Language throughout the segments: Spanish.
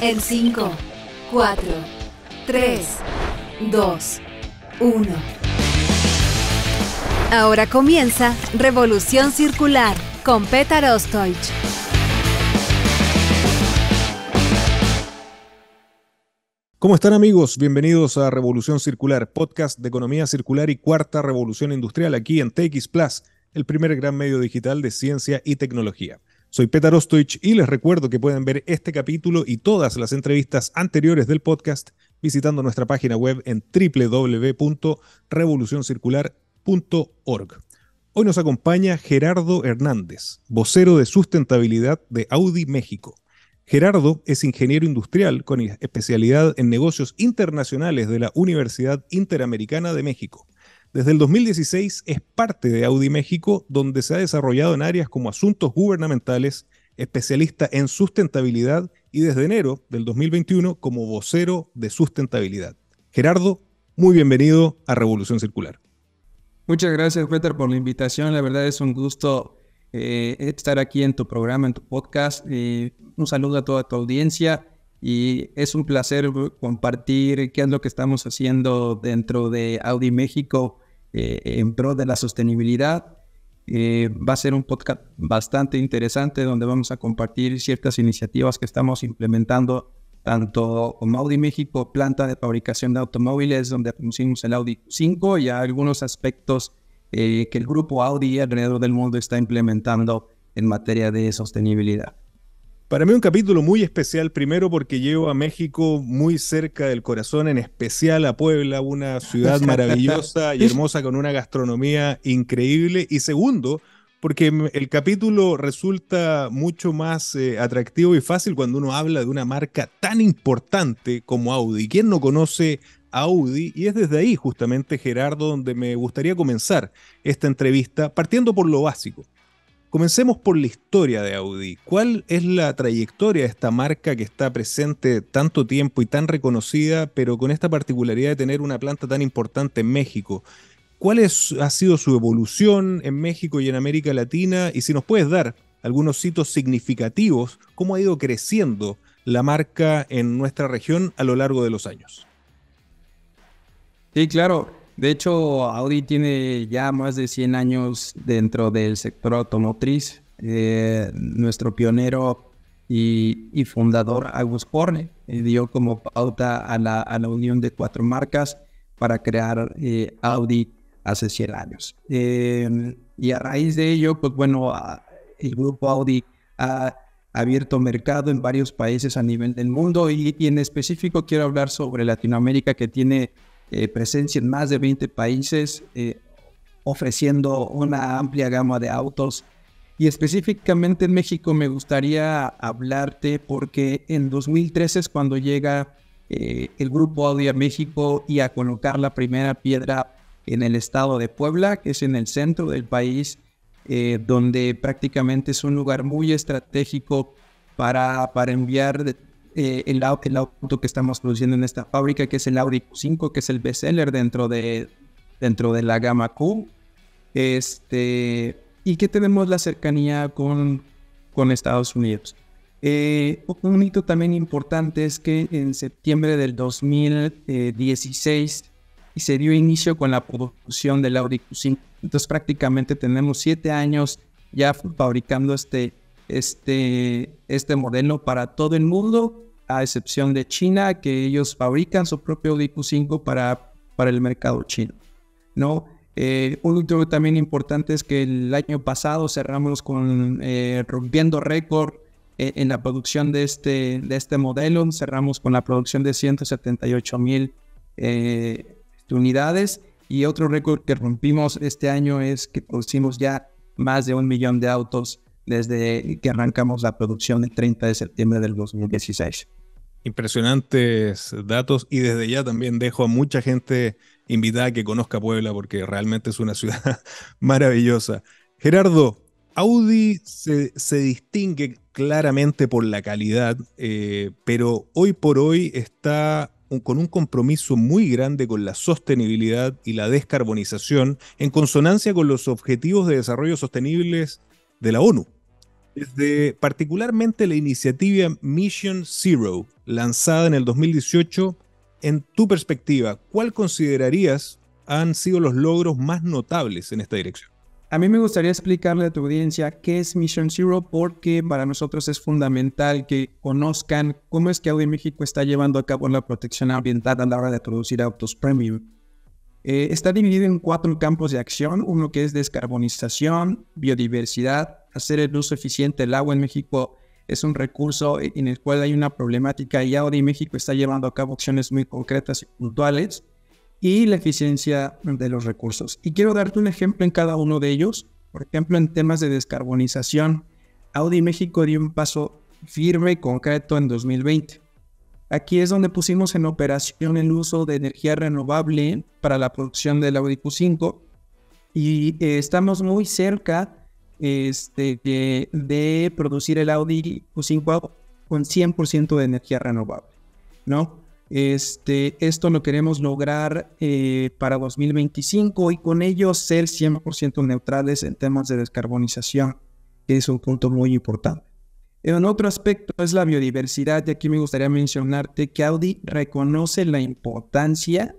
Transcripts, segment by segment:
En 5, 4, 3, 2, 1. Ahora comienza Revolución Circular con Petar Ostoich. ¿Cómo están amigos? Bienvenidos a Revolución Circular, podcast de economía circular y cuarta revolución industrial aquí en TX Plus, el primer gran medio digital de ciencia y tecnología. Soy Petar Ostoich y les recuerdo que pueden ver este capítulo y todas las entrevistas anteriores del podcast visitando nuestra página web en www.revolucioncircular.org. Hoy nos acompaña Gerardo Hernández, vocero de sustentabilidad de Audi México. Gerardo es ingeniero industrial con especialidad en negocios internacionales de la Universidad Interamericana de México. Desde el 2016 es parte de Audi México, donde se ha desarrollado en áreas como asuntos gubernamentales, especialista en sustentabilidad y desde enero del 2021 como vocero de sustentabilidad. Gerardo, muy bienvenido a Revolución Circular. Muchas gracias, Peter, por la invitación. La verdad es un gusto eh, estar aquí en tu programa, en tu podcast. Eh, un saludo a toda tu audiencia y es un placer compartir qué es lo que estamos haciendo dentro de Audi México eh, en pro de la sostenibilidad. Eh, va a ser un podcast bastante interesante donde vamos a compartir ciertas iniciativas que estamos implementando tanto como Audi México, planta de fabricación de automóviles, donde producimos el Audi 5 y algunos aspectos eh, que el grupo Audi alrededor del mundo está implementando en materia de sostenibilidad. Para mí un capítulo muy especial, primero porque llevo a México muy cerca del corazón, en especial a Puebla, una ciudad maravillosa y hermosa con una gastronomía increíble. Y segundo, porque el capítulo resulta mucho más eh, atractivo y fácil cuando uno habla de una marca tan importante como Audi. ¿Quién no conoce Audi, y es desde ahí justamente, Gerardo, donde me gustaría comenzar esta entrevista, partiendo por lo básico. Comencemos por la historia de Audi. ¿Cuál es la trayectoria de esta marca que está presente tanto tiempo y tan reconocida, pero con esta particularidad de tener una planta tan importante en México? ¿Cuál ha sido su evolución en México y en América Latina? Y si nos puedes dar algunos hitos significativos, ¿cómo ha ido creciendo la marca en nuestra región a lo largo de los años? Sí, claro. De hecho, Audi tiene ya más de 100 años dentro del sector automotriz. Eh, nuestro pionero y, fundador, August Porne, eh, dio como pauta a la, unión de cuatro marcas para crear eh, Audi hace 100 años. y a raíz de ello, pues bueno, el grupo Audi ha abierto mercado en varios países a nivel del mundo y, y en específico quiero hablar sobre Latinoamérica que tiene eh, presencia en más de 20 países, eh, ofreciendo una amplia gama de autos. Y específicamente en México me gustaría hablarte porque en 2013 es cuando llega eh, el grupo Audi a México y a colocar la primera piedra en el estado de Puebla, que es en el centro del país, donde prácticamente es un lugar muy estratégico para, para enviar de, eh, el, auto que estamos produciendo en esta fábrica, que es el Audi Q5, que es el bestseller dentro de, dentro de la gama Q. Este, y que tenemos la cercanía con, con Estados Unidos. Eh, un hito también importante es que en septiembre del 2016 se dio inicio con la producción del Audi Q5. Entonces prácticamente tenemos siete años ya fabricando este, este, este modelo para todo el mundo a excepción de China, que ellos fabrican su propio DQ5 para, para el mercado chino. ¿no? Eh, un último también importante es que el año pasado cerramos con eh, rompiendo récord eh, en la producción de este, de este modelo, cerramos con la producción de 178 mil unidades y otro récord que rompimos este año es que producimos ya más de un millón de autos desde que arrancamos la producción el 30 de septiembre del 2016. Impresionantes datos y desde ya también dejo a mucha gente invitada a que conozca Puebla porque realmente es una ciudad maravillosa. Gerardo, Audi se, distingue claramente por la calidad, eh, pero hoy por hoy está con un compromiso muy grande con la sostenibilidad y la descarbonización en consonancia con los objetivos de desarrollo sostenibles de la ONU. Desde particularmente la iniciativa Mission Zero, lanzada en el 2018, en tu perspectiva, ¿cuál considerarías han sido los logros más notables en esta dirección? A mí me gustaría explicarle a tu audiencia qué es Mission Zero porque para nosotros es fundamental que conozcan cómo es que Audi México está llevando a cabo la protección ambiental a la hora de producir autos premium. Eh, está dividido en cuatro campos de acción, uno que es descarbonización, biodiversidad, hacer el uso eficiente. El agua en México es un recurso en el cual hay una problemática y ahora México está llevando a cabo acciones muy concretas y puntuales y la eficiencia de los recursos. Y quiero darte un ejemplo en cada uno de ellos. Por ejemplo, en temas de descarbonización, Audi México dio un paso firme y concreto en 2020. Aquí es donde pusimos en operación el uso de energía renovable para la producción del Audi Q5 y eh, estamos muy cerca este, de, producir el Audi Q5 con 100% de energía renovable, ¿no? Este, esto lo queremos lograr eh, para 2025 y con ello ser 100% neutrales en temas de descarbonización, que es un punto muy importante. En otro aspecto es la biodiversidad y aquí me gustaría mencionarte que Audi reconoce la importancia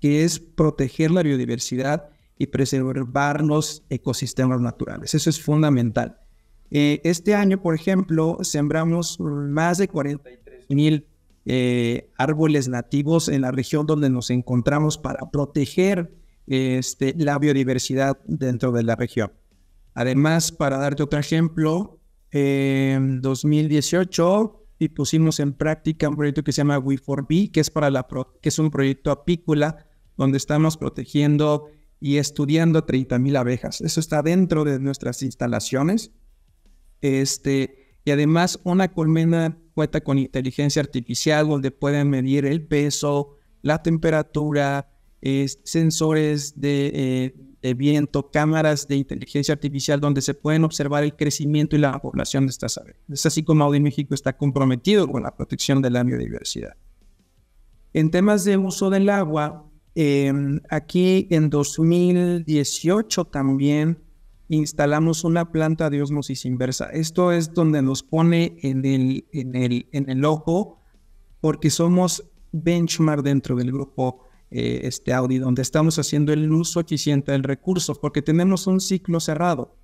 que es proteger la biodiversidad y preservar los ecosistemas naturales. Eso es fundamental. Eh, este año, por ejemplo, sembramos más de 43 mil eh, árboles nativos en la región donde nos encontramos para proteger este, la biodiversidad dentro de la región. Además, para darte otro ejemplo, en 2018 y pusimos en práctica un proyecto que se llama We4B, que es, para la que es un proyecto apícola donde estamos protegiendo y estudiando 30.000 abejas. Eso está dentro de nuestras instalaciones. Este, y además una colmena cuenta con inteligencia artificial donde pueden medir el peso, la temperatura, sensores eh, de, viento, cámaras de inteligencia artificial donde se pueden observar el crecimiento y la población de estas abejas. Es así como Audi México está comprometido con la protección de la biodiversidad. En temas de uso del agua, Em, aquí en 2018 también instalamos una planta de osmosis inversa. Esto es donde nos pone en el, en el, ojo porque somos benchmark dentro del grupo eh, este Audi, donde estamos haciendo el uso eficiente del recurso, porque tenemos un ciclo cerrado.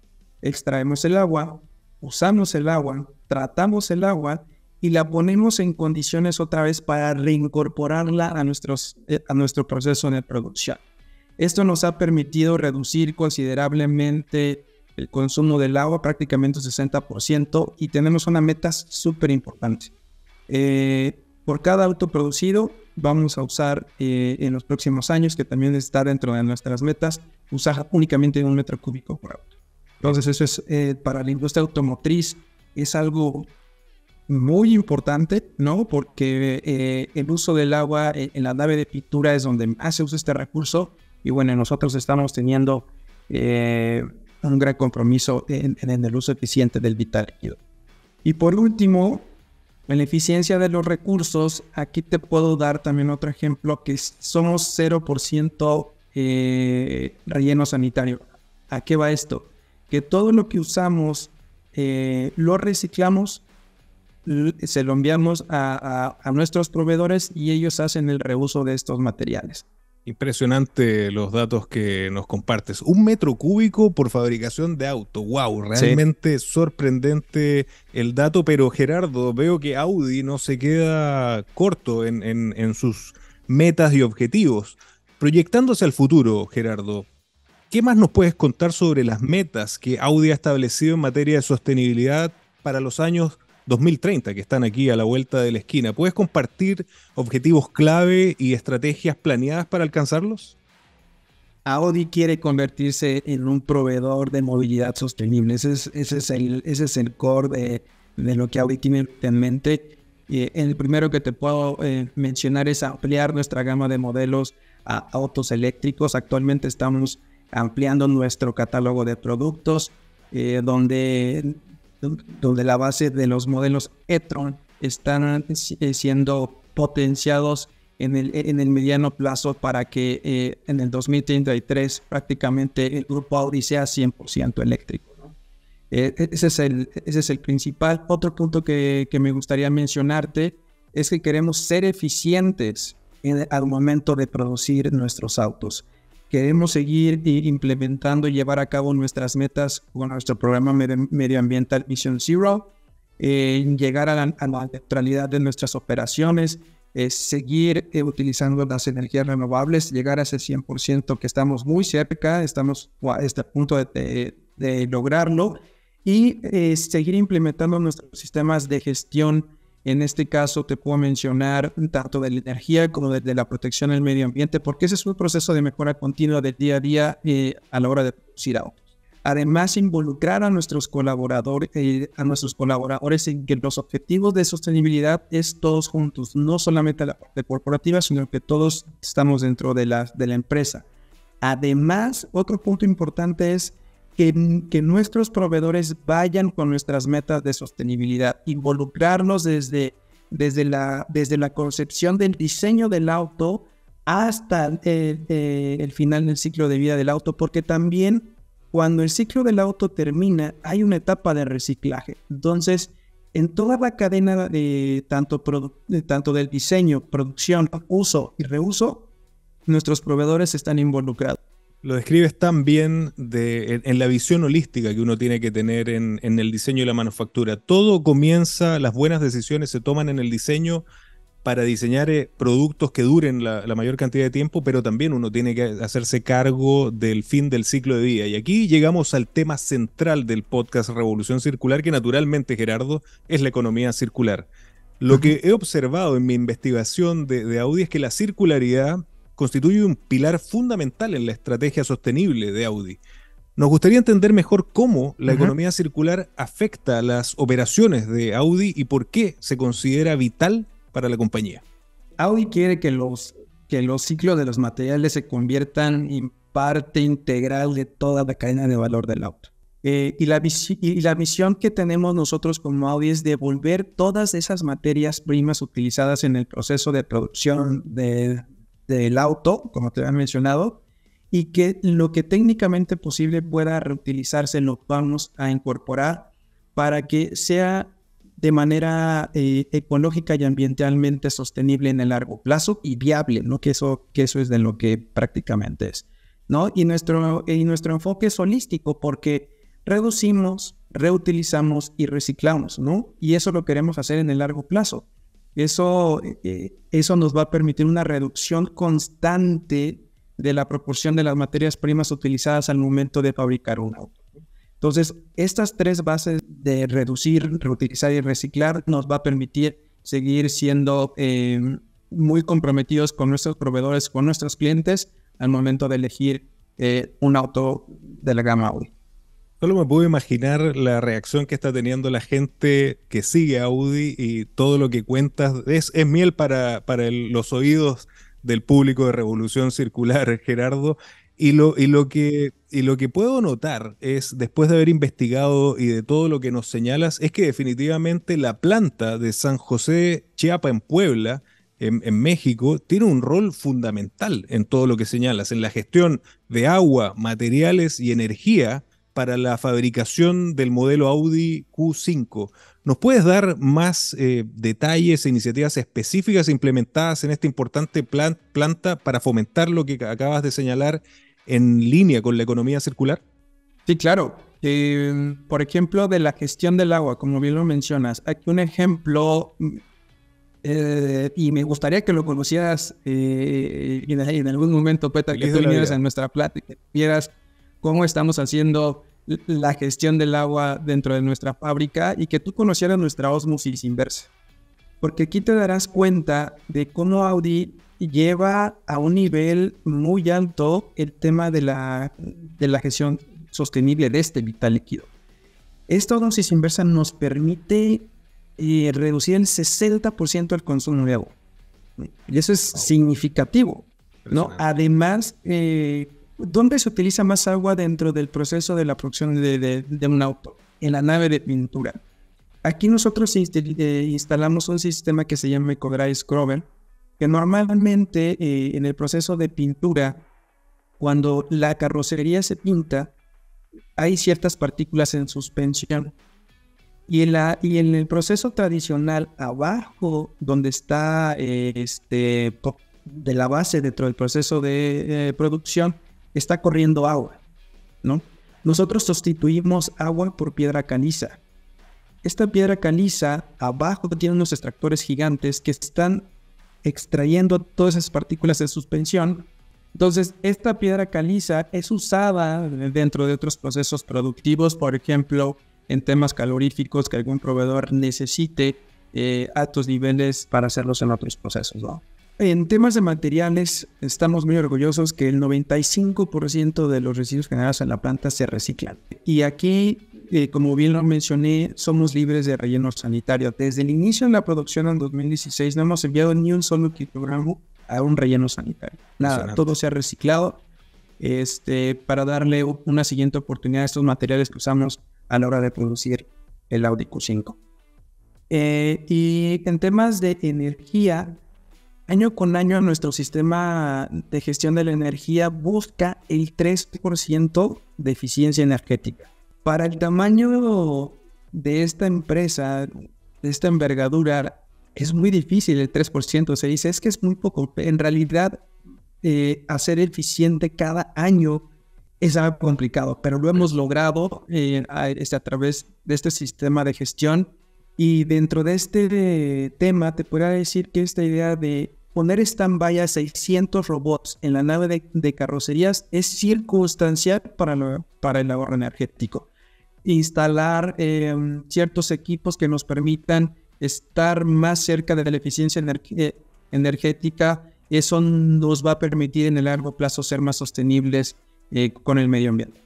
Extraemos el agua, usamos el agua, tratamos el agua y la ponemos en condiciones otra vez para reincorporarla a, nuestros, eh, a nuestro proceso de producción. Esto nos ha permitido reducir considerablemente el consumo del agua, prácticamente un 60%, y tenemos una meta súper importante. Eh, por cada auto producido, vamos a usar eh, en los próximos años, que también está dentro de nuestras metas, usar únicamente un metro cúbico por auto. Entonces, eso es para la industria automotriz, es algo muy importante, ¿no? Porque eh, el uso del agua en, la nave de pintura es donde más se usa este recurso y bueno, nosotros estamos teniendo eh, un gran compromiso en, el uso eficiente del vital Y por último, en la eficiencia de los recursos, aquí te puedo dar también otro ejemplo que somos 0% eh, relleno sanitario. ¿A qué va esto? Que todo lo que usamos lo reciclamos se lo enviamos a, nuestros proveedores y ellos hacen el reuso de estos materiales. Impresionante los datos que nos compartes. Un metro cúbico por fabricación de auto. ¡Wow! Realmente sorprendente el dato, pero Gerardo, veo que Audi no se queda corto en sus metas y objetivos. Proyectándose al futuro, Gerardo, ¿qué más nos puedes contar sobre las metas que Audi ha establecido en materia de sostenibilidad para los años 2030 que están aquí a la vuelta de la esquina. ¿Puedes compartir objetivos clave y estrategias planeadas para alcanzarlos? Audi quiere convertirse en un proveedor de movilidad sostenible. Ese es, ese es, el, ese es el core de, lo que Audi tiene en mente. Eh, el primero que te puedo eh, mencionar es ampliar nuestra gama de modelos a autos eléctricos. Actualmente estamos ampliando nuestro catálogo de productos, eh, donde donde la base de los modelos e están eh, siendo potenciados en el, mediano plazo para que eh, en el 2033 prácticamente el grupo Audi sea 100% eléctrico. Eh, e-, ese, es el, ese es el principal. Otro punto que, que me gustaría mencionarte es que queremos ser eficientes al momento de producir nuestros autos queremos seguir implementando y llevar a cabo nuestras metas con nuestro programa medioambiental Mission Zero, llegar a la, neutralidad de nuestras operaciones, seguir eh, utilizando las energías renovables, llegar a ese 100% que estamos muy cerca, estamos a este punto de lograrlo y eh, seguir implementando nuestros sistemas de gestión en este caso te puedo mencionar tanto de la energía como de, la protección del medio ambiente, porque ese es un proceso de mejora continua del día a día eh, a la hora de producir autos. Además, involucrar a nuestros colaboradores, eh, a nuestros colaboradores en que los objetivos de sostenibilidad es todos juntos, no solamente la parte corporativa, sino que todos estamos dentro de la, de la empresa. Además, otro punto importante es que, nuestros proveedores vayan con nuestras metas de sostenibilidad, involucrarnos desde, desde, la, desde la concepción del diseño del auto hasta eh, eh, el, final del ciclo de vida del auto, porque también cuando el ciclo del auto termina hay una etapa de reciclaje. Entonces, en toda la cadena tanto, tanto del diseño, producción, uso y reuso, nuestros proveedores están involucrados. Lo describes tan bien en, la visión holística que uno tiene que tener en, el diseño y la manufactura. Todo comienza, las buenas decisiones se toman en el diseño para diseñar eh, productos que duren la, mayor cantidad de tiempo, pero también uno tiene que hacerse cargo del fin del ciclo de vida. Y aquí llegamos al tema central del podcast Revolución Circular, que naturalmente, Gerardo, es la economía circular. Lo que he observado en mi investigación de, de Audi es que la circularidad constituye un pilar fundamental en la estrategia sostenible de Audi. Nos gustaría entender mejor cómo la economía circular afecta a las operaciones de Audi y por qué se considera vital para la compañía. Audi quiere que los, que los ciclos de los materiales se conviertan en parte integral de toda la cadena de valor del auto. Eh, y, la y la misión que tenemos nosotros como Audi es devolver todas esas materias primas utilizadas en el proceso de producción de, del auto, como te había mencionado, y que lo que técnicamente posible pueda reutilizarse lo vamos a incorporar para que sea de manera eh, ecológica y ambientalmente sostenible en el largo plazo y viable, ¿no? Que eso, que eso es de lo que prácticamente es, ¿no? Y nuestro, y nuestro enfoque es holístico porque reducimos, reutilizamos y reciclamos, ¿no? Y eso lo queremos hacer en el largo plazo. Eso, eh, eso nos va a permitir una reducción constante de la proporción de las materias primas utilizadas al momento de fabricar un auto. Entonces, estas tres bases de reducir, reutilizar y reciclar nos va a permitir seguir siendo eh, muy comprometidos con nuestros proveedores, con nuestros clientes al momento de elegir eh, un auto de la gama Audi. Solo me puedo imaginar la reacción que está teniendo la gente que sigue a Audi y todo lo que cuentas es, es miel para, los oídos del público de Revolución Circular, Gerardo. Y lo, y, lo que, y lo que puedo notar es, después de haber investigado y de todo lo que nos señalas, es que definitivamente la planta de San José Chiapa en Puebla, en, en, México tiene un rol fundamental en todo lo que señalas, en la gestión de agua, materiales y energía para la fabricación del modelo Audi Q5. ¿Nos puedes dar más eh, detalles e iniciativas específicas implementadas en esta importante planta para fomentar lo que acabas de señalar en línea con la economía circular? Sí, claro. Eh, por ejemplo, de la gestión del agua, como bien lo mencionas, aquí un ejemplo mm, eh, y me gustaría que lo conocieras en, algún momento, Peta, que tú vinieras a nuestra plática, vieras cómo estamos haciendo la gestión del agua dentro de nuestra fábrica y que tú conocieras nuestra osmosis inversa. Porque aquí te darás cuenta de cómo Audi lleva a un nivel muy alto el tema de la, de la gestión sostenible de este vital líquido. Esta osmosis inversa nos permite eh, reducir el 60% el consumo de agua. Y eso es significativo. ¿no? Además, eh, ¿Dónde se utiliza más agua dentro del proceso de la producción de, un auto? En la nave de pintura. Aquí nosotros eh, instalamos un sistema que se llama Ecodry Scrubber, que normalmente eh, en el proceso de pintura, cuando la carrocería se pinta, hay ciertas partículas en suspensión. Y en, la, y en el proceso tradicional, abajo, donde está eh, este, de la base dentro del proceso de producción, está corriendo agua, ¿no? Nosotros sustituimos agua por piedra caliza. Esta piedra caliza abajo tiene unos extractores gigantes que están extrayendo todas esas partículas de suspensión. Entonces, esta piedra caliza es usada dentro de otros procesos productivos, por ejemplo, en temas caloríficos que algún proveedor necesite eh, altos niveles para hacerlos en otros procesos, ¿no? En temas de materiales, estamos muy orgullosos que el 95% de los residuos generados en la planta se reciclan. Y aquí, eh, como bien lo mencioné, somos libres de relleno sanitario. Desde el inicio de la producción en 2016 no hemos enviado ni un solo kilogramo a un relleno sanitario. Nada, todo se ha reciclado este, para darle una siguiente oportunidad a estos materiales que usamos a la hora de producir el Audi Q5. Eh, y en temas de energía, Año con año nuestro sistema de gestión de la energía busca el 3% de eficiencia energética. Para el tamaño de esta empresa, de esta envergadura, es muy difícil el 3%. Se dice, es que es muy poco. En realidad, eh, hacer eficiente cada año es algo complicado, pero lo hemos logrado eh, a, este, a, través de este sistema de gestión y dentro de este tema, te podría decir que esta idea de poner stand-by a 600 robots en la nave de, carrocerías es circunstancial para, el ahorro energético. Instalar eh, ciertos equipos que nos permitan estar más cerca de la eficiencia eh, energética, eso nos va a permitir en el largo plazo ser más sostenibles eh, con el medio ambiente.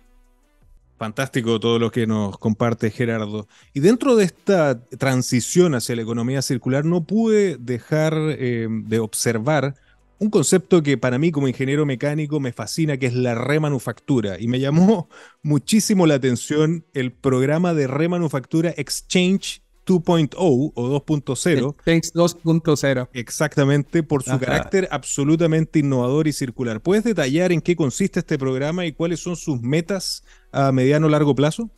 Fantástico todo lo que nos comparte Gerardo. Y dentro de esta transición hacia la economía circular no pude dejar em, de observar un concepto que para mí como ingeniero mecánico me fascina, que es la remanufactura. Y me llamó muchísimo la atención el programa de remanufactura Exchange 2.0 o 2.0. Exchange 2.0. Exactamente, por su carácter absolutamente innovador y circular. ¿Puedes detallar en qué consiste este programa y cuáles son sus metas a mediano o largo plazo?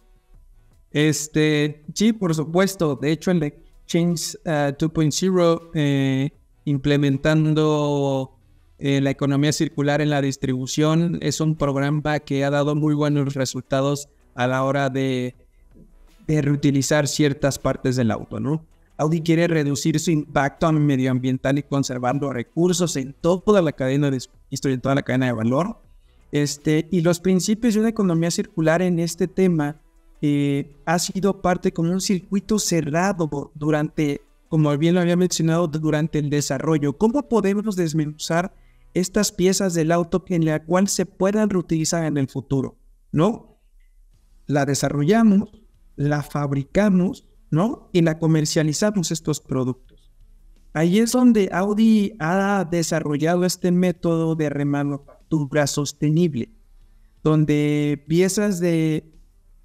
Este, sí, por supuesto. De hecho, el Change 2.0, implementando eh, la economía circular en la distribución, es un programa que ha dado muy buenos resultados a la hora de, reutilizar ciertas partes del auto, ¿no? Audi quiere reducir su impacto medioambiental y conservando recursos en toda la cadena de, en toda la cadena de valor este, y los principios de una economía circular en este tema eh, ha sido parte como un circuito cerrado durante, como bien lo había mencionado, durante el desarrollo. ¿Cómo podemos desmenuzar estas piezas del auto en la cual se puedan reutilizar en el futuro? ¿No? La desarrollamos, la fabricamos, ¿no? Y la comercializamos estos productos. Ahí es donde Audi ha desarrollado este método de remanufactura sostenible, donde piezas de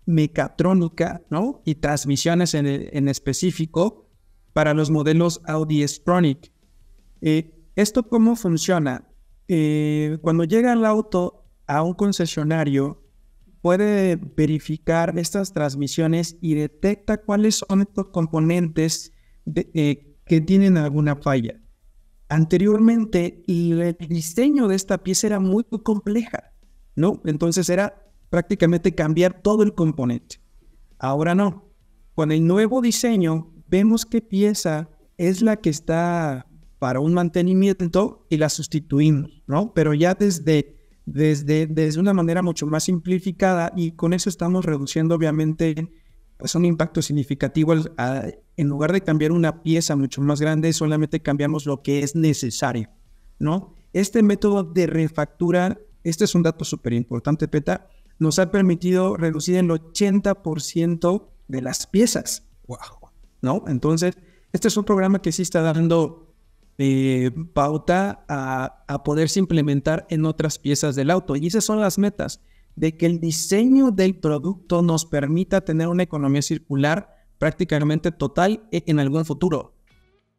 mecatrónica ¿no? y transmisiones en, específico para los modelos Audi Stronic. Eh, ¿Esto cómo funciona? Eh, cuando llega el auto a un concesionario, puede verificar estas transmisiones y detecta cuáles son estos componentes eh, que tienen alguna falla. Anteriormente, el diseño de esta pieza era muy, compleja, ¿no? Entonces era prácticamente cambiar todo el componente. Ahora no. Con el nuevo diseño, vemos qué pieza es la que está para un mantenimiento y la sustituimos, ¿no? Pero ya desde, desde, desde una manera mucho más simplificada y con eso estamos reduciendo obviamente pues, un impacto significativo al, a en lugar de cambiar una pieza mucho más grande, solamente cambiamos lo que es necesario, ¿no? Este método de refacturar, este es un dato súper importante, Peta, nos ha permitido reducir el 80% de las piezas. ¡Wow! ¿No? Entonces, este es un programa que sí está dando eh, pauta a, a poderse implementar en otras piezas del auto. Y esas son las metas, de que el diseño del producto nos permita tener una economía circular prácticamente total e-, en algún futuro.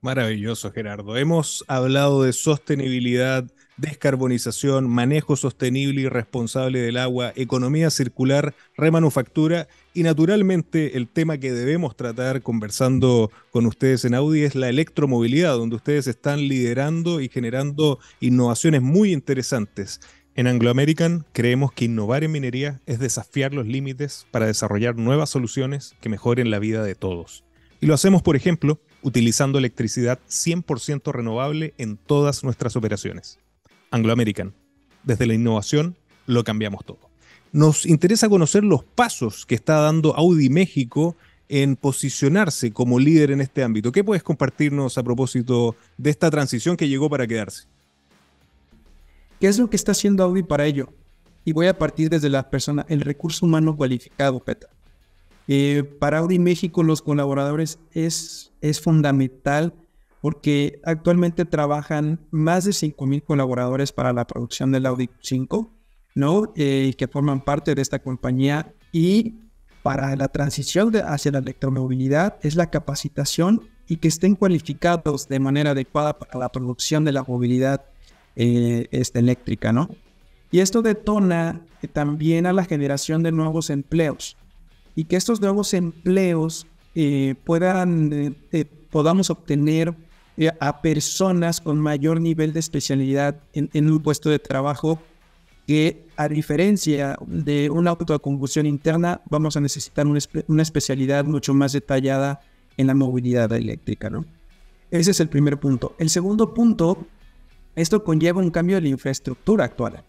Maravilloso, Gerardo. Hemos hablado de sostenibilidad, descarbonización, manejo sostenible y responsable del agua, economía circular, remanufactura y naturalmente el tema que debemos tratar conversando con ustedes en Audi es la electromovilidad, donde ustedes están liderando y generando innovaciones muy interesantes. En Anglo American creemos que innovar en minería es desafiar los límites para desarrollar nuevas soluciones que mejoren la vida de todos. Y lo hacemos, por ejemplo, utilizando electricidad 100% renovable en todas nuestras operaciones. Anglo American, desde la innovación lo cambiamos todo. Nos interesa conocer los pasos que está dando Audi México en posicionarse como líder en este ámbito. ¿Qué puedes compartirnos a propósito de esta transición que llegó para quedarse? ¿Qué es lo que está haciendo Audi para ello? Y voy a partir desde la persona, el recurso humano cualificado, PETA. Eh, para Audi México los colaboradores es, es fundamental porque actualmente trabajan más de 5.000 colaboradores para la producción del Audi 5, ¿no? Eh, que forman parte de esta compañía y para la transición hacia la electromovilidad es la capacitación y que estén cualificados de manera adecuada para la producción de la movilidad eh, esta eléctrica, ¿no? Y esto detona eh, también a la generación de nuevos empleos y que estos nuevos empleos eh, puedan, podamos obtener a personas con mayor nivel de especialidad en, un puesto de trabajo que a diferencia de un auto de combustión interna, vamos a necesitar una, una especialidad mucho más detallada en la movilidad eléctrica. ¿no? Ese es el primer punto. El segundo punto esto conlleva un cambio de la infraestructura actual,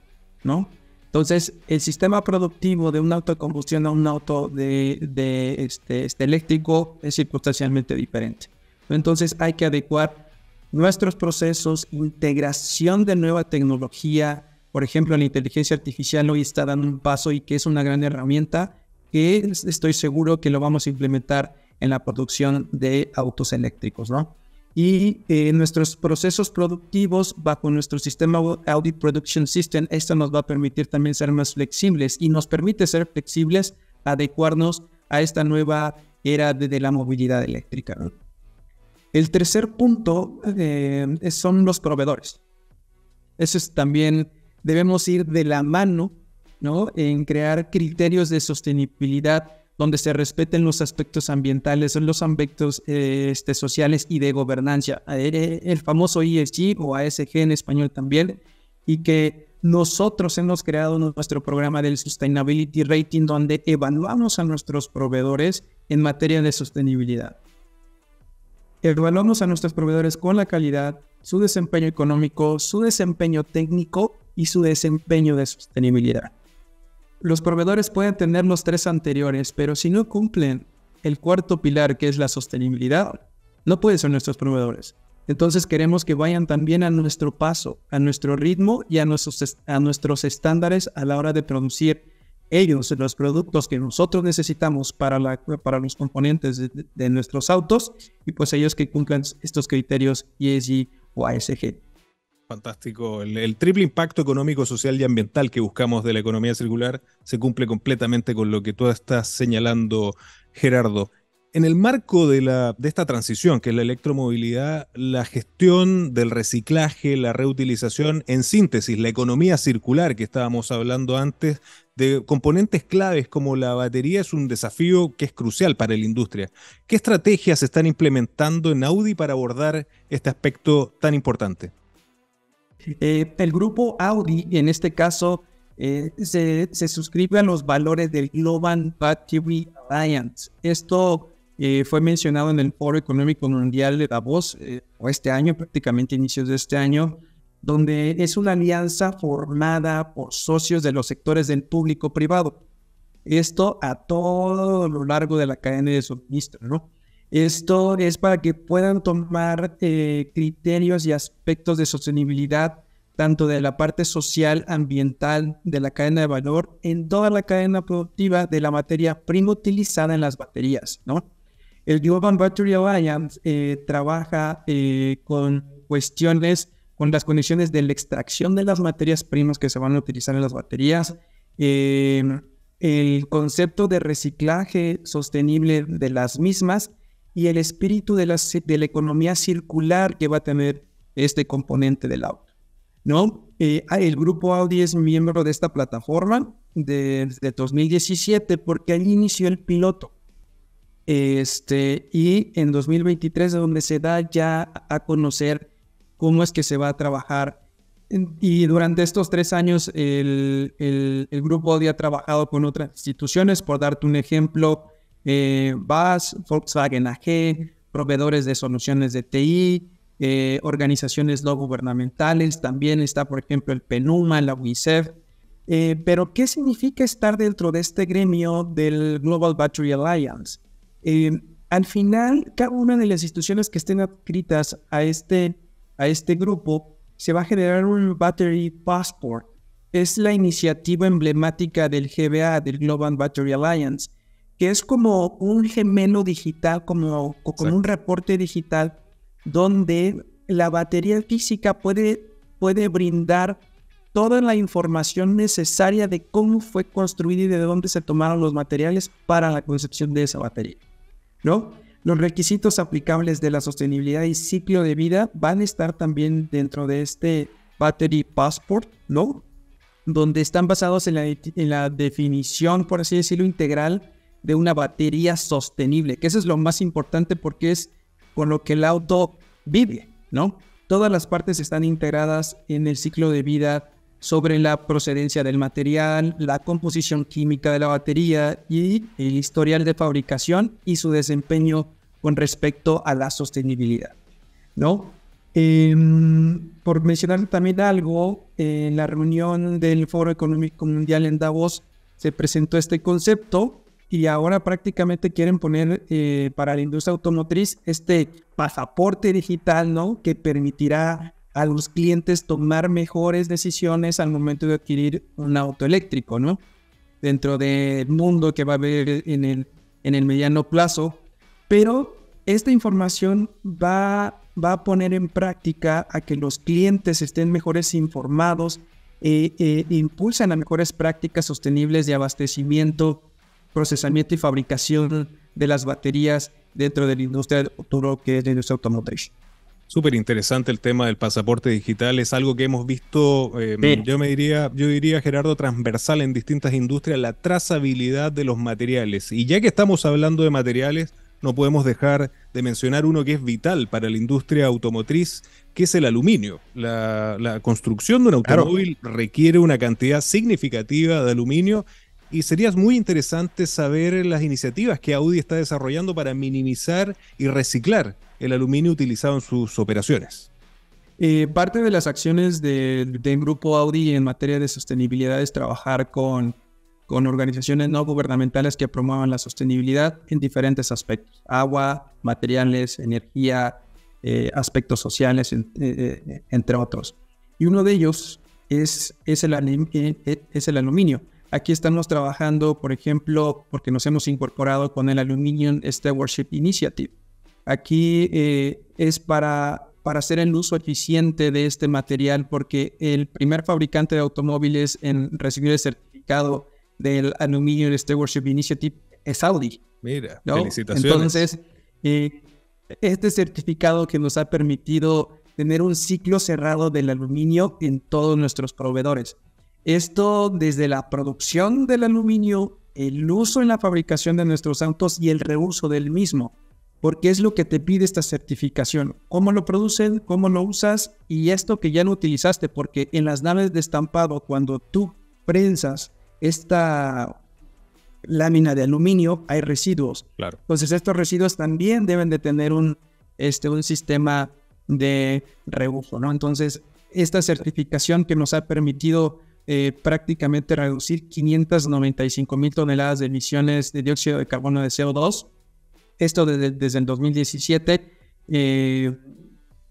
¿no? Entonces, el sistema productivo de un auto de combustión a un auto este, este eléctrico es circunstancialmente diferente. Entonces, hay que adecuar nuestros procesos, integración de nueva tecnología. Por ejemplo, la inteligencia artificial hoy está dando un paso y que es una gran herramienta que estoy seguro que lo vamos a implementar en la producción de autos eléctricos, ¿no? y eh, nuestros procesos productivos bajo nuestro sistema Audi Production System. Esto nos va a permitir también ser más flexibles y nos permite ser flexibles, adecuarnos a esta nueva era de, la movilidad eléctrica. El tercer punto eh, son los proveedores. Eso es también, debemos ir de la mano ¿no? en crear criterios de sostenibilidad donde se respeten los aspectos ambientales, los aspectos eh, este, sociales y de gobernanza, eh, el famoso ESG o ASG en español también, y que nosotros hemos creado nuestro programa del Sustainability Rating, donde evaluamos a nuestros proveedores en materia de sostenibilidad. Evaluamos a nuestros proveedores con la calidad, su desempeño económico, su desempeño técnico y su desempeño de sostenibilidad. Los proveedores pueden tener los tres anteriores, pero si no cumplen el cuarto pilar, que es la sostenibilidad, no pueden ser nuestros proveedores. Entonces queremos que vayan también a nuestro paso, a nuestro ritmo y a nuestros, a nuestros estándares a la hora de producir ellos los productos que nosotros necesitamos para, la, para los componentes de, de nuestros autos y pues ellos que cumplan estos criterios ESG o ASG. Fantástico. El, triple impacto económico, social y ambiental que buscamos de la economía circular se cumple completamente con lo que tú estás señalando, Gerardo. En el marco de, de esta transición, que es la electromovilidad, la gestión del reciclaje, la reutilización, en síntesis, la economía circular que estábamos hablando antes, de componentes claves como la batería es un desafío que es crucial para la industria. ¿Qué estrategias se están implementando en Audi para abordar este aspecto tan importante? Eh, el grupo Audi, en este caso, eh, se, suscribe a los valores del Global Battery Alliance. Esto eh, fue mencionado en el Foro Económico Mundial de Davos, o este año, prácticamente inicios de este año, donde es una alianza formada por socios de los sectores del público privado. Esto a todo lo largo de la cadena de suministro, ¿no? Esto es para que puedan tomar eh, criterios y aspectos de sostenibilidad, tanto de la parte social, ambiental, de la cadena de valor, en toda la cadena productiva de la materia prima utilizada en las baterías, ¿no? El Global Battery Alliance eh, trabaja eh, con cuestiones, con las condiciones de la extracción de las materias primas que se van a utilizar en las baterías, el concepto de reciclaje sostenible de las mismas y el espíritu de la, de la economía circular que va a tener este componente del auto. ¿no? Eh, el grupo Audi es miembro de esta plataforma desde 2017 porque allí inició el piloto. Este, y en 2023 es donde se da ya a conocer cómo es que se va a trabajar. Y durante estos tres años el, el grupo Audi ha trabajado con otras instituciones. Por darte un ejemplo, eh, BAS, Volkswagen AG, proveedores de soluciones de TI, eh, organizaciones no gubernamentales, también está, por ejemplo, el PENUMA, la UNICEF. Eh, pero, ¿qué significa estar dentro de este gremio del Global Battery Alliance? al final, cada una de las instituciones que estén adscritas a este, a este grupo se va a generar un Battery Passport. Es la iniciativa emblemática del GBA, del Global Battery Alliance que es como un gemelo digital, como, un reporte digital, donde la batería física puede, puede brindar toda la información necesaria de cómo fue construida y de dónde se tomaron los materiales para la concepción de esa batería. ¿no? Los requisitos aplicables de la sostenibilidad y ciclo de vida van a estar también dentro de este Battery Passport, ¿no? donde están basados en en la definición, por así decirlo, integral de una batería sostenible, que eso es lo más importante porque es con lo que el auto vive, ¿no? Todas las partes están integradas en el ciclo de vida sobre la procedencia del material, la composición química de la batería y el historial de fabricación y su desempeño con respecto a la sostenibilidad, ¿no? Em, por mencionar también algo, en la reunión del Foro Económico Mundial en Davos se presentó este concepto y ahora prácticamente quieren poner eh, para la industria automotriz este pasaporte digital, ¿no? Que permitirá a los clientes tomar mejores decisiones al momento de adquirir un auto eléctrico, ¿no? Dentro del mundo que va a haber en el, en el mediano plazo. Pero esta información va, va a poner en práctica a que los clientes estén mejores informados, e eh, eh impulsan a mejores prácticas sostenibles de abastecimiento procesamiento y fabricación de las baterías dentro de la industria del que automotriz. Súper interesante el tema del pasaporte digital, es algo que hemos visto, eh, yo me diría, yo diría Gerardo, transversal en distintas industrias, la trazabilidad de los materiales. Y ya que estamos hablando de materiales, no podemos dejar de mencionar uno que es vital para la industria automotriz, que es el aluminio. La, construcción de un automóvil requiere una cantidad significativa de aluminio y sería muy interesante saber las iniciativas que Audi está desarrollando para minimizar y reciclar el aluminio utilizado en sus operaciones. Eh, parte de las acciones del grupo Audi en materia de sostenibilidad es trabajar con, con organizaciones no gubernamentales que promuevan la sostenibilidad en diferentes aspectos, agua, materiales, energía, eh, aspectos sociales, eh, entre otros. Y uno de ellos es, es, el, es el aluminio. Aquí estamos trabajando, por ejemplo, porque nos hemos incorporado con el Aluminium Stewardship Initiative. Aquí eh, es para, para hacer el uso eficiente de este material, porque el primer fabricante de automóviles en recibir el certificado del Aluminium Stewardship Initiative es Audi. Mira, felicitaciones. Entonces, eh, este certificado que nos ha permitido tener un ciclo cerrado del aluminio en todos nuestros proveedores. Esto desde la producción del aluminio, el uso en la fabricación de nuestros autos y el reuso del mismo, porque es lo que te pide esta certificación. ¿Cómo lo producen? ¿Cómo lo usas? Y esto que ya no utilizaste, porque en las naves de estampado, cuando tú prensas esta lámina de aluminio, hay residuos. Claro. Entonces estos residuos también deben de tener un, este, un sistema de reuso, ¿no? Entonces, esta certificación que nos ha permitido eh, prácticamente reducir 595 mil toneladas de emisiones de dióxido de carbono de CO2. Esto desde, desde el 2017. Eh,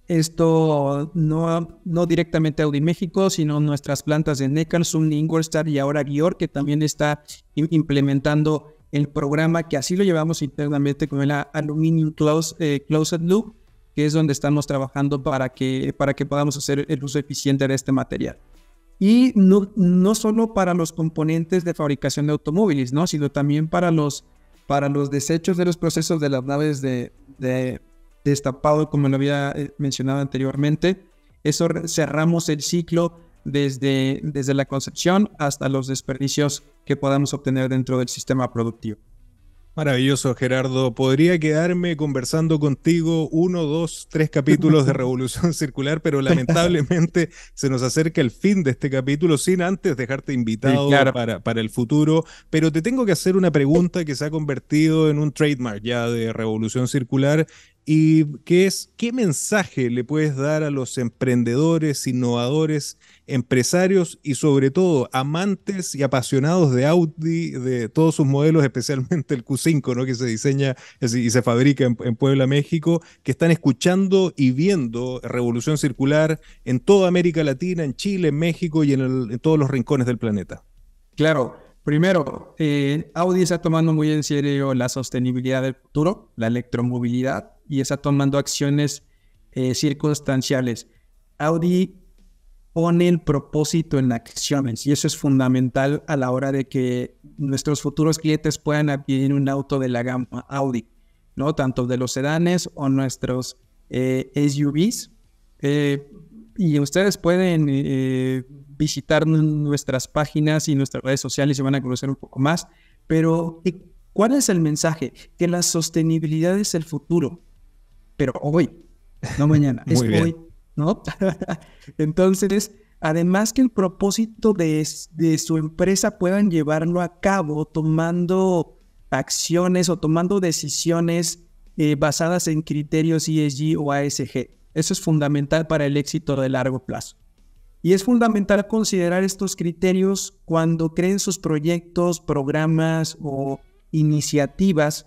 esto no, no directamente Audi México, sino nuestras plantas de Sunning, Ingolstadt y ahora Gior, que también está implementando el programa que así lo llevamos internamente con el Aluminium eh, Closed Loop, que es donde estamos trabajando para que, para que podamos hacer el uso eficiente de este material y no, no solo para los componentes de fabricación de automóviles, ¿no? sino también para los, para los desechos de los procesos de las naves de, de, destapado, como lo había eh, mencionado anteriormente. Eso cerramos el ciclo desde, desde la concepción hasta los desperdicios que podamos obtener dentro del sistema productivo. Maravilloso, Gerardo. Podría quedarme conversando contigo uno, dos, tres capítulos de Revolución Circular, pero lamentablemente se nos acerca el fin de este capítulo sin antes dejarte invitado para, para el futuro. Pero te tengo que hacer una pregunta que se ha convertido en un trademark ya de Revolución Circular y que es qué mensaje le puedes dar a los emprendedores, innovadores, empresarios y sobre todo amantes y apasionados de Audi, de todos sus modelos, especialmente el Q5, ¿no? que se diseña y se fabrica en, Puebla, México, que están escuchando y viendo Revolución Circular en toda América Latina, en Chile, en México y en, en todos los rincones del planeta. Claro, Primero, eh, Audi está tomando muy en serio la sostenibilidad del futuro, la electromovilidad, y está tomando acciones eh, circunstanciales. Audi pone el propósito en acciones y eso es fundamental a la hora de que nuestros futuros clientes puedan adquirir un auto de la gama Audi, ¿no? Tanto de los sedanes o nuestros eh, SUVs. y ustedes pueden visitar nuestras páginas y nuestras redes sociales y van a conocer un poco más. Pero, eh, ¿cuál es el mensaje? Que la sostenibilidad es el futuro, pero hoy, no mañana, es hoy, ¿no? Entonces, además que el propósito de, su empresa puedan llevarlo a cabo tomando acciones o tomando decisiones eh, basadas en criterios ESG o ASG. Eso es fundamental para el éxito de largo plazo. Y es fundamental considerar estos criterios cuando creen sus proyectos, programas o iniciativas,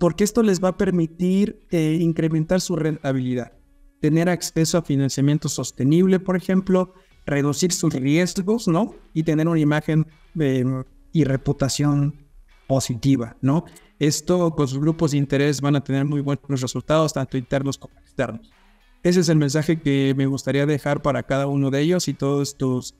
porque esto les va a permitir eh, incrementar su rentabilidad, tener acceso a financiamiento sostenible, por ejemplo, reducir sus riesgos, ¿no? Y tener una imagen em, y reputación positiva, ¿no? Esto con sus pues, grupos de interés van a tener muy buenos resultados, tanto internos como externos. Ese es el mensaje que me gustaría dejar para cada uno de ellos y todos tus,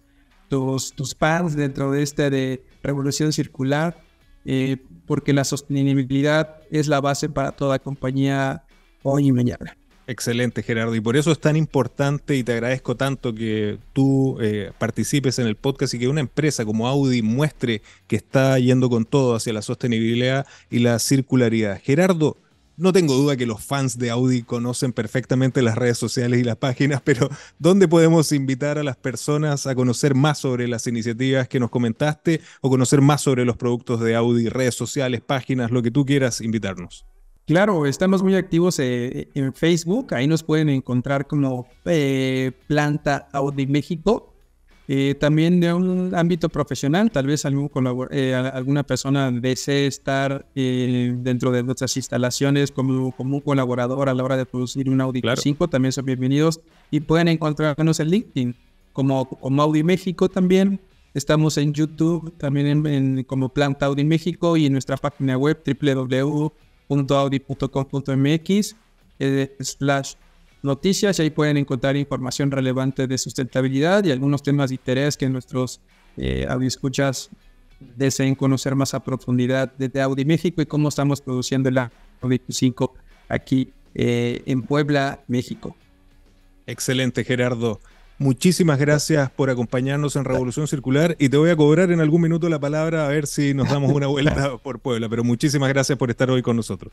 tus, tus dentro de esta de revolución circular, eh, porque la sostenibilidad es la base para toda compañía hoy y mañana. Excelente, Gerardo. Y por eso es tan importante y te agradezco tanto que tú eh, participes en el podcast y que una empresa como Audi muestre que está yendo con todo hacia la sostenibilidad y la circularidad. Gerardo, no tengo duda que los fans de Audi conocen perfectamente las redes sociales y las páginas, pero ¿dónde podemos invitar a las personas a conocer más sobre las iniciativas que nos comentaste o conocer más sobre los productos de Audi, redes sociales, páginas, lo que tú quieras invitarnos? Claro, estamos muy activos eh, en Facebook, ahí nos pueden encontrar como eh, Planta Audi México eh, también de un ámbito profesional, tal vez algún eh, alguna persona desee estar eh, dentro de nuestras instalaciones como, un colaborador a la hora de producir un Audi claro. 5, también son bienvenidos y pueden encontrarnos en LinkedIn como, Audi México también. Estamos en YouTube, también como Plant Audi México y en nuestra página web www.audi.com.mx slash noticias y ahí pueden encontrar información relevante de sustentabilidad y algunos temas de interés que nuestros eh, escuchas deseen conocer más a profundidad desde Audi México y cómo estamos produciendo la Audi 5 aquí eh, en Puebla, México. Excelente, Gerardo. Muchísimas gracias por acompañarnos en Revolución Circular y te voy a cobrar en algún minuto la palabra a ver si nos damos una vuelta por Puebla, pero muchísimas gracias por estar hoy con nosotros.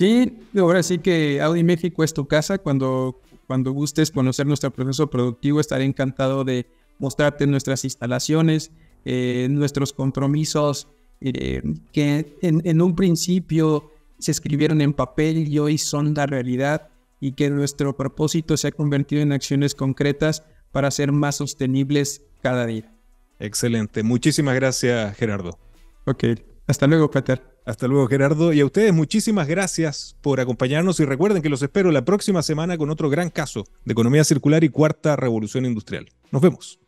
Sí, ahora sí que Audi México es tu casa. Cuando, cuando gustes conocer nuestro proceso productivo, estaré encantado de mostrarte nuestras instalaciones, eh, nuestros compromisos, eh, que en, un principio se escribieron en papel y hoy son la realidad y que nuestro propósito se ha convertido en acciones concretas para ser más sostenibles cada día. Excelente. Muchísimas gracias, Gerardo. Ok. Hasta luego, Peter. Hasta luego, Gerardo. Y a ustedes, muchísimas gracias por acompañarnos y recuerden que los espero la próxima semana con otro gran caso de economía circular y cuarta revolución industrial. Nos vemos.